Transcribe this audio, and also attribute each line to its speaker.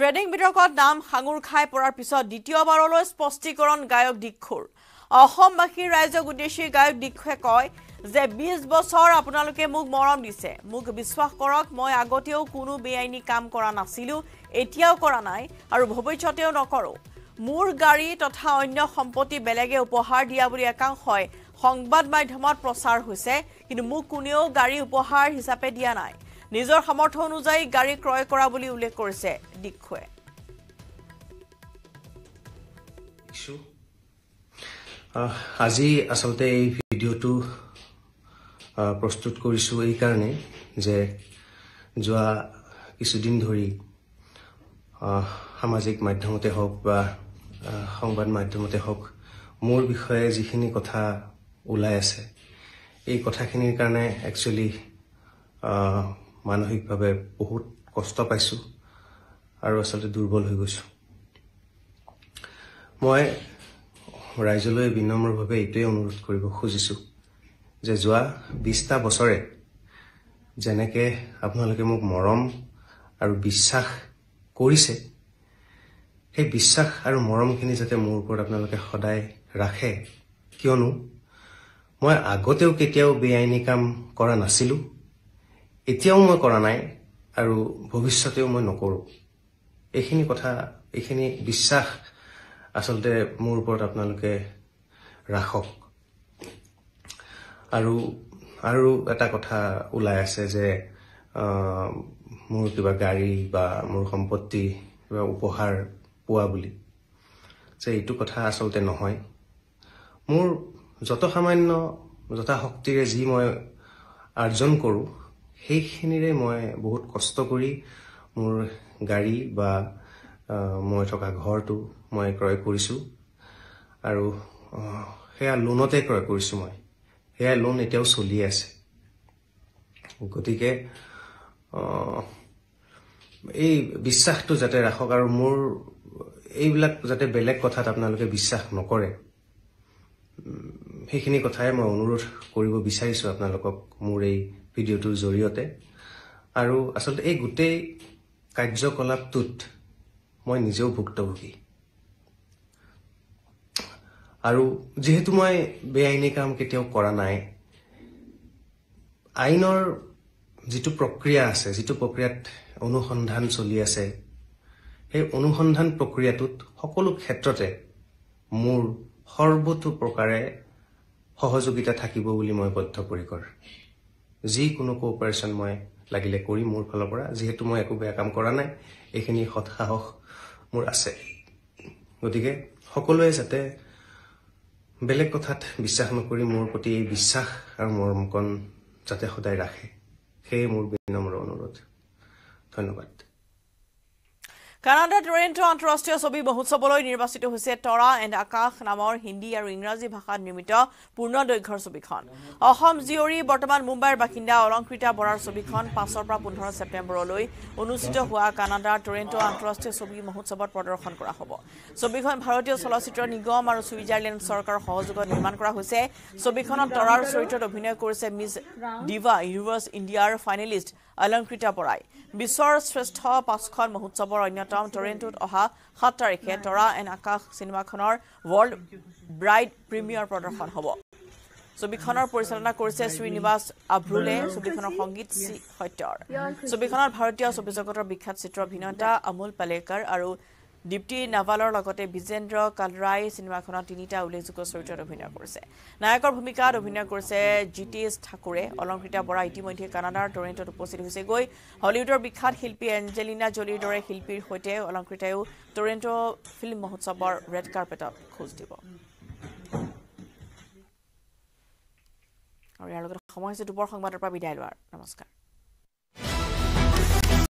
Speaker 1: trading বিতৰ্কত নাম সাঙুৰ খাই পৰাৰ পিছত দ্বিতীয়বাৰলৈ স্পষ্টীকৰণ গায়ক দীক্ষুৰ অসমবাসীৰ ৰাইজক উদ্দেশ্যি গায়ক দীক্ষুৱে কয় যে বিশ বছৰ আপোনালোকে মোক মৰম দিছে মোক বিশ্বাস কৰক মই আগতেও কোনো বেআইনী কাম কৰা নাছিলোঁ এতিয়াও কৰা নাই আৰু ভৱিষ্যতেও নকৰোঁ মোৰ গাড়ী তথা অন্য সম্পত্তি বেলেগে উপহাৰ দিয়া বুলি একাংশই সংবাদ মাধ্যমত প্ৰচাৰ হৈছে কিন্তু মোক কোনেও গাড়ী উপহাৰ হিচাপে দিয়া নাই নিজৰ সামৰ্থ অনুযায়ী গাড়ী ক্ৰয় কৰা বুলি উল্লেখ কৰিছে দীক্ষুৱে
Speaker 2: আজি আচলতে এই ভিডিঅ'টো প্ৰস্তুত কৰিছোঁ এইকাৰণে যে যোৱা কিছুদিন ধৰি সামাজিক মাধ্যমতে হওক বা সংবাদ মাধ্যমতে হওক মোৰ বিষয়ে যিখিনি কথা ওলাই আছে এই কথাখিনিৰ কাৰণে একচুৱেলি মানসিকভাৱে বহুত কষ্ট পাইছোঁ আৰু আচলতে দুৰ্বল হৈ গৈছোঁ মই ৰাইজলৈ বিনম্ৰভাৱে এইটোৱে অনুৰোধ কৰিব খুজিছোঁ যে যোৱা বিছটা বছৰে যেনেকৈ আপোনালোকে মোক মৰম আৰু বিশ্বাস কৰিছে সেই বিশ্বাস আৰু মৰমখিনি যাতে মোৰ ওপৰত আপোনালোকে সদায় ৰাখে কিয়নো মই আগতেও কেতিয়াও বেআইনী কাম কৰা নাছিলোঁ এতিয়াও মই কৰা নাই আৰু ভৱিষ্যতেও মই নকৰোঁ এইখিনি কথা এইখিনি বিশ্বাস আচলতে মোৰ ওপৰত আপোনালোকে ৰাখক আৰু আৰু এটা কথা ওলাই আছে যে মোৰ কিবা গাড়ী বা মোৰ সম্পত্তি কিবা উপহাৰ পোৱা বুলি যে এইটো কথা আচলতে নহয় মোৰ যত সামান্য যথাশক্তিৰে যি মই আৰ্জন কৰোঁ সেইখিনিৰে মই বহুত কষ্ট কৰি মোৰ গাড়ী বা মই থকা ঘৰটো মই ক্ৰয় কৰিছোঁ আৰু সেয়া লোনতে ক্ৰয় কৰিছোঁ মই সেয়া লোন এতিয়াও চলি আছে গতিকে এই বিশ্বাসটো যাতে ৰাখক আৰু মোৰ এইবিলাক যাতে বেলেগ কথাত আপোনালোকে বিশ্বাস নকৰে সেইখিনি কথাই মই অনুৰোধ কৰিব বিচাৰিছোঁ আপোনালোকক মোৰ এই ভিডিঅ'টোৰ জৰিয়তে আৰু আচলতে এই গোটেই কাৰ্যকলাপটোত মই নিজেও ভুক্তভোগী আৰু যিহেতু মই বেআইনী কাম কেতিয়াও কৰা নাই আইনৰ যিটো প্ৰক্ৰিয়া আছে যিটো প্ৰক্ৰিয়াত অনুসন্ধান চলি আছে সেই অনুসন্ধান প্ৰক্ৰিয়াটোত সকলো ক্ষেত্ৰতে মোৰ সৰ্বতো প্ৰকাৰে সহযোগিতা থাকিব বুলি মই বদ্ধপৰিকৰ যিকোনো কোঅপাৰেশ্যন মই লাগিলে কৰিম মোৰ ফালৰ পৰা যিহেতু মই একো বেয়া কাম কৰা নাই এইখিনি সৎসাহস মোৰ আছে গতিকে সকলোৱে যাতে বেলেগ কথাত বিশ্বাস নকৰি মোৰ প্ৰতি এই বিশ্বাস আৰু মৰমকণ যাতে সদায় ৰাখে সেয়ে মোৰ বিনম্ৰ অনুৰোধ ধন্যবাদ
Speaker 1: কানাডাত টৰেণ্ট' আন্তঃৰাষ্ট্ৰীয় ছবি মহোৎসৱলৈ নিৰ্বাচিত হৈছে তৰা এণ্ড আকাশ নামৰ হিন্দী আৰু ইংৰাজী ভাষাত নিৰ্মিত পূৰ্ণদৈৰ্ঘ্যৰ ছবিখন অসম জীয়ৰী বৰ্তমান মুম্বাইৰ বাসিন্দা অলংকৃতা বৰাৰ ছবিখন পাঁচৰ পৰা পোন্ধৰ ছেপ্টেম্বৰলৈ অনুষ্ঠিত হোৱা কানাডাৰ টৰেণ্ট' আন্তঃৰাষ্ট্ৰীয় ছবি মহোৎসৱত প্ৰদৰ্শন কৰা হ'ব ছবিখন ভাৰতীয় চলচ্চিত্ৰ নিগম আৰু ছুইজাৰলেণ্ড চৰকাৰৰ সহযোগত নিৰ্মাণ কৰা হৈছে ছবিখনত তৰাৰ চৰিত্ৰত অভিনয় কৰিছে মিছ ডিভা ইউৰ্ছ ইণ্ডিয়াৰ ফাইনেলিষ্ট অলংকৃতা বৰাই বিশ্বৰ শ্ৰেষ্ঠ পাঁচখন মহোৎসৱৰ অন্যতম প্ৰথম টৰেণ্টোত অহা সাত তাৰিখে তৰা এণ্ড আকাশ চিনেমাখনৰ ৱৰ্ল্ড ব্ৰাইট প্ৰিমিয়াৰ প্ৰদৰ্শন হ'ব ছবিখনৰ পৰিচালনা কৰিছে শ্ৰীনিবাস আভ্ৰুলে ছবিখনৰ সংগীত সত্যৰ ছবিখনত ভাৰতীয় ছবি জগতৰ বিখ্যাত চিত্ৰ অভিনেতা অমোল পালেকাৰ আৰু দীপ্তি নাভালৰ লগতে বিজেন্দ্ৰ কালৰাই চিনেমাখনত তিনিটা উল্লেখযোগ্য চৰিত্ৰত অভিনয় কৰিছে নায়কৰ ভূমিকাত অভিনয় কৰিছে জিতেশ ঠাকুৰে অলংকৃতা বৰা ইতিমধ্যে কানাডাৰ টৰেণ্টত উপস্থিত হৈছেগৈ হলিউডৰ বিখ্যাত শিল্পী এঞ্জেলিনা জলিৰ দৰে শিল্পীৰ সৈতে অলংকৃতায়ো টৰেণ্ট' ফিল্ম মহোৎসৱৰ ৰেড কাৰ্পেটত খোজ দিব আৰু ইয়াৰ লগতে সময় হৈছে দুপৰ সংবাদৰ পৰা বিদায় লোৱাৰ নমস্কাৰ